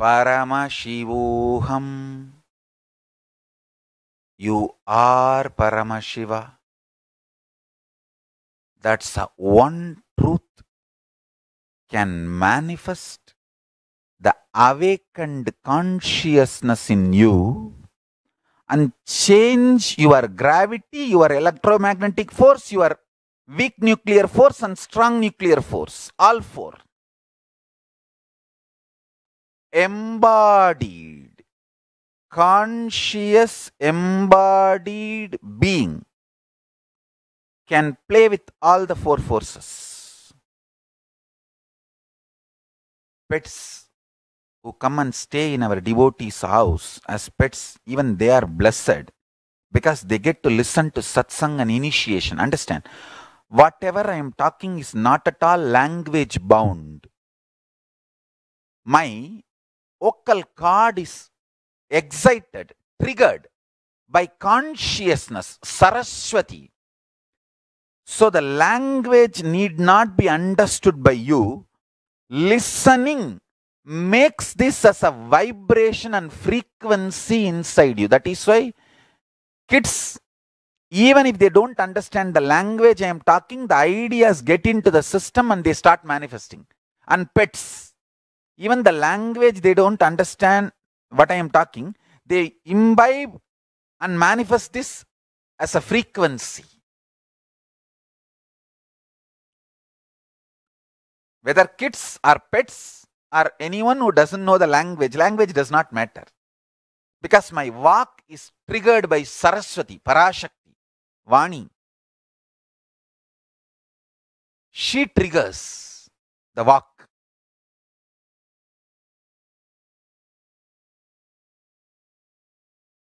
Paramashivoham. You are Paramashiva. That's the one truth can manifest the awakened consciousness in you and change your gravity, your electromagnetic force, your weak nuclear force and strong nuclear force, all four embodied, conscious embodied being can play with all the four forces. Pets who come and stay in our devotee's house as pets, even they are blessed because they get to listen to satsang and initiation. Understand? Whatever I am talking is not at all language bound. My vocal cord is excited, triggered by consciousness, Saraswati. So the language need not be understood by you. Listening makes this as a vibration and frequency inside you. That is why kids, even if they don't understand the language I am talking, the ideas get into the system and they start manifesting. And pets, even the language they don't understand what I am talking, they imbibe and manifest this as a frequency. Whether kids or pets or anyone who doesn't know the language, language does not matter. Because my walk is triggered by Saraswati, Parashakti, Vani. She triggers the walk.